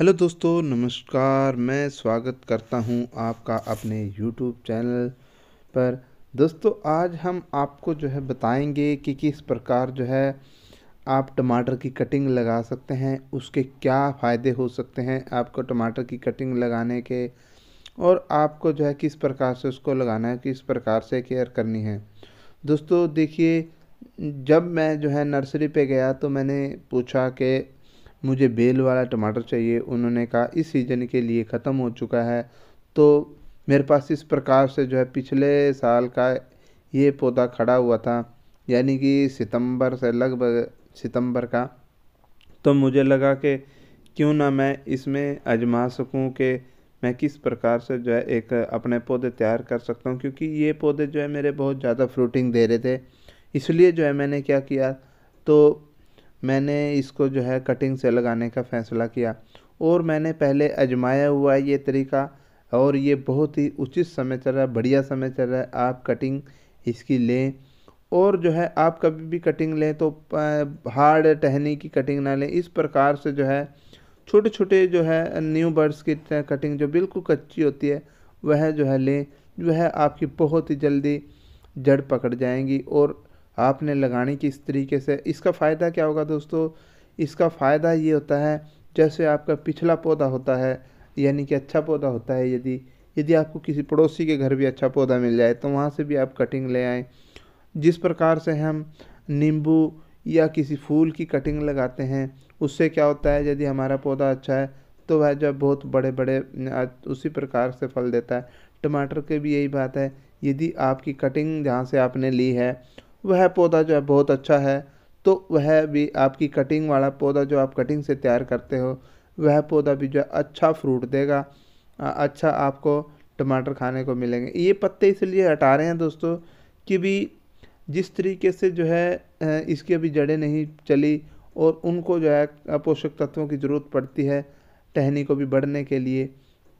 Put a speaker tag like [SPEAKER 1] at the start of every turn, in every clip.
[SPEAKER 1] hello दोस्तों नमस्कार मैं स्वागत करता हूं आपका अपने यूट्यूब चैनल पर दोस्तों आज हम आपको जो है बताएंगे कि किस प्रकार जो है आप टमाटर की कटिंग लगा सकते हैं उसके क्या फ़ायदे हो सकते हैं आपको टमाटर की कटिंग लगाने के और आपको जो है किस प्रकार से उसको लगाना है किस प्रकार से केयर करनी है दोस्तों देखिए जब मैं जो है नर्सरी पे गया तो मैंने पूछा कि मुझे बेल वाला टमाटर चाहिए उन्होंने कहा इस सीज़न के लिए ख़त्म हो चुका है तो मेरे पास इस प्रकार से जो है पिछले साल का ये पौधा खड़ा हुआ था यानी कि सितंबर से लगभग सितंबर का तो मुझे लगा कि क्यों ना मैं इसमें आजमा सकूं कि मैं किस प्रकार से जो है एक अपने पौधे तैयार कर सकता हूं क्योंकि ये पौधे जो है मेरे बहुत ज़्यादा फ्रूटिंग दे रहे थे इसलिए जो है मैंने क्या किया तो मैंने इसको जो है कटिंग से लगाने का फ़ैसला किया और मैंने पहले अजमाया हुआ है ये तरीका और ये बहुत ही उचित समय चल रहा है बढ़िया समय चल रहा है आप कटिंग इसकी लें और जो है आप कभी भी कटिंग लें तो हार्ड टहनी की कटिंग ना लें इस प्रकार से जो है छोटे छोटे जो है न्यू बर्ड्स की कटिंग जो बिल्कुल कच्ची होती है वह जो है लें जो है आपकी बहुत ही जल्दी जड़ पकड़ जाएंगी और आपने लगानी किस तरीके से इसका फ़ायदा क्या होगा दोस्तों इसका फ़ायदा ये होता है जैसे आपका पिछला पौधा होता है यानी कि अच्छा पौधा होता है यदि यदि आपको किसी पड़ोसी के घर भी अच्छा पौधा मिल जाए तो वहाँ से भी आप कटिंग ले आएँ जिस प्रकार से हम नींबू या किसी फूल की कटिंग लगाते हैं उससे क्या होता है यदि हमारा पौधा अच्छा है तो वह जब बहुत बड़े बड़े उसी प्रकार से फल देता है टमाटर के भी यही बात है यदि आपकी कटिंग जहाँ से आपने ली है वह पौधा जो है बहुत अच्छा है तो वह भी आपकी कटिंग वाला पौधा जो आप कटिंग से तैयार करते हो वह पौधा भी जो है अच्छा फ्रूट देगा अच्छा आपको टमाटर खाने को मिलेंगे ये पत्ते इसलिए हटा रहे हैं दोस्तों कि भी जिस तरीके से जो है इसकी अभी जड़ें नहीं चली और उनको जो है पोषक तत्वों की ज़रूरत पड़ती है टहनी को भी बढ़ने के लिए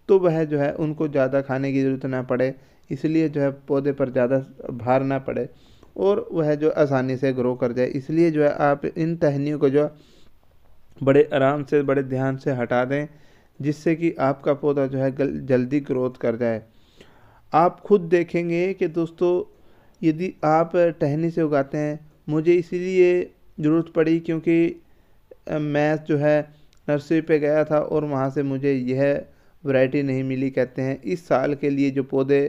[SPEAKER 1] तो वह जो है उनको ज़्यादा खाने की ज़रूरत ना पड़े इसलिए जो है पौधे पर ज़्यादा भार ना पड़े और वह जो आसानी से ग्रो कर जाए इसलिए जो है आप इन टहनियों को जो बड़े आराम से बड़े ध्यान से हटा दें जिससे कि आपका पौधा जो है जल्दी ग्रोथ कर जाए आप खुद देखेंगे कि दोस्तों यदि आप टहनी से उगाते हैं मुझे इसीलिए ज़रूरत पड़ी क्योंकि मैं जो है नर्सरी पे गया था और वहाँ से मुझे यह वैरायटी नहीं मिली कहते हैं इस साल के लिए जो पौधे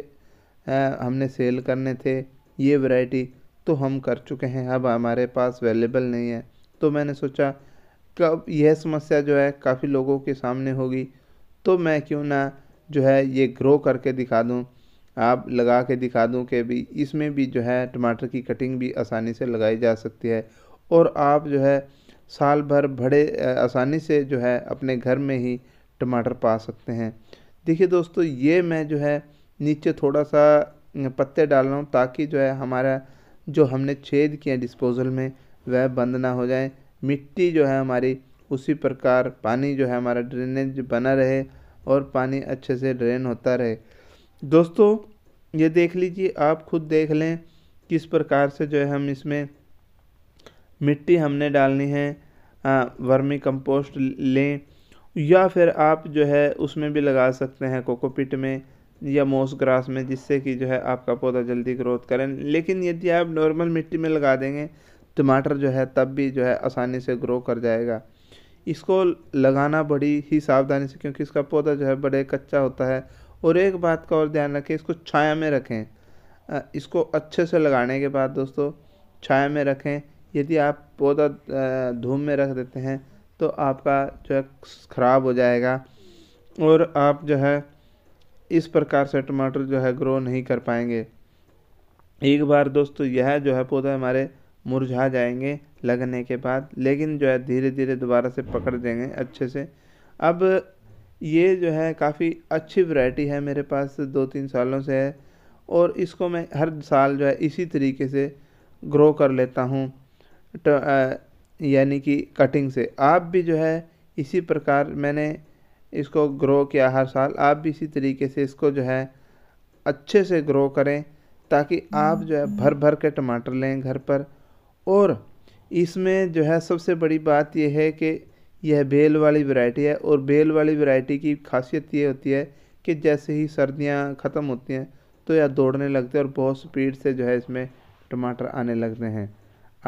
[SPEAKER 1] हमने सेल करने थे ये वैरायटी तो हम कर चुके हैं अब हमारे पास अवेलेबल नहीं है तो मैंने सोचा कब यह समस्या जो है काफ़ी लोगों के सामने होगी तो मैं क्यों ना जो है ये ग्रो करके दिखा दूँ आप लगा के दिखा दूँ कि भी इसमें भी जो है टमाटर की कटिंग भी आसानी से लगाई जा सकती है और आप जो है साल भर बड़े आसानी से जो है अपने घर में ही टमाटर पा सकते हैं देखिए दोस्तों ये मैं जो है नीचे थोड़ा सा पत्ते डाल रहा हूँ ताकि जो है हमारा जो हमने छेद किया डिस्पोज़ल में वह बंद ना हो जाए मिट्टी जो है हमारी उसी प्रकार पानी जो है हमारा ड्रेनेज बना रहे और पानी अच्छे से ड्रेन होता रहे दोस्तों ये देख लीजिए आप खुद देख लें किस प्रकार से जो है हम इसमें मिट्टी हमने डालनी है आ, वर्मी कंपोस्ट लें या फिर आप जो है उसमें भी लगा सकते हैं कोकोपीट में या मोस ग्रास में जिससे कि जो है आपका पौधा जल्दी ग्रोथ करें लेकिन यदि आप नॉर्मल मिट्टी में लगा देंगे टमाटर जो है तब भी जो है आसानी से ग्रो कर जाएगा इसको लगाना बड़ी ही सावधानी से क्योंकि इसका पौधा जो है बड़े कच्चा होता है और एक बात का और ध्यान रखें इसको छाया में रखें इसको अच्छे से लगाने के बाद दोस्तों छाया में रखें यदि आप पौधा धूप में रख देते हैं तो आपका जो है ख़राब हो जाएगा और आप जो है इस प्रकार से टमाटर जो है ग्रो नहीं कर पाएंगे एक बार दोस्तों यह जो है पौधे हमारे मुरझा जाएंगे लगने के बाद लेकिन जो है धीरे धीरे दोबारा से पकड़ देंगे अच्छे से अब ये जो है काफ़ी अच्छी वैरायटी है मेरे पास दो तीन सालों से है और इसको मैं हर साल जो है इसी तरीके से ग्रो कर लेता हूँ यानी कि कटिंग से आप भी जो है इसी प्रकार मैंने इसको ग्रो किया हर साल आप भी इसी तरीके से इसको जो है अच्छे से ग्रो करें ताकि आप जो है भर भर के टमाटर लें घर पर और इसमें जो है सबसे बड़ी बात यह है कि यह बेल वाली वैरायटी है और बेल वाली वैरायटी की खासियत ये होती है कि जैसे ही सर्दियाँ ख़त्म होती हैं तो यह दौड़ने लगते हैं और बहुत स्पीड से जो है इसमें टमाटर आने लगते हैं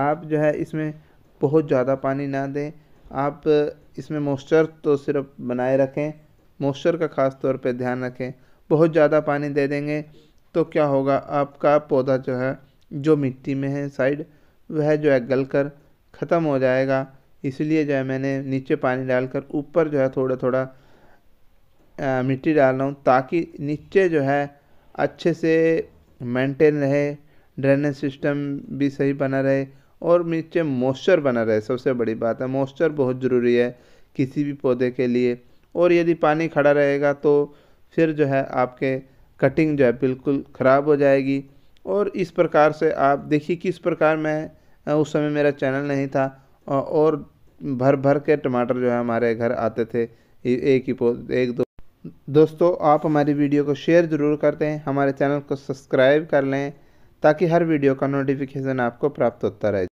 [SPEAKER 1] आप जो है इसमें बहुत ज़्यादा पानी ना दें आप इसमें मॉइस्चर तो सिर्फ बनाए रखें मॉइस्चर का ख़ास तौर पे ध्यान रखें बहुत ज़्यादा पानी दे देंगे तो क्या होगा आपका पौधा जो है जो मिट्टी में है साइड वह जो है गल कर ख़त्म हो जाएगा इसलिए जो है मैंने नीचे पानी डालकर ऊपर जो है थोड़ा थोड़ा आ, मिट्टी डाल रहा हूँ ताकि नीचे जो है अच्छे से मेंटेन रहे ड्रेनेज सिस्टम भी सही बना रहे और नीचे मॉइस्चर बना रहे सबसे बड़ी बात है मॉइस्चर बहुत ज़रूरी है किसी भी पौधे के लिए और यदि पानी खड़ा रहेगा तो फिर जो है आपके कटिंग जो है बिल्कुल ख़राब हो जाएगी और इस प्रकार से आप देखिए किस प्रकार मैं उस समय मेरा चैनल नहीं था और भर भर के टमाटर जो है हमारे घर आते थे एक ही एक दो दोस्तों आप हमारी वीडियो को शेयर ज़रूर करते हैं हमारे चैनल को सब्सक्राइब कर लें ताकि हर वीडियो का नोटिफिकेशन आपको प्राप्त होता रहे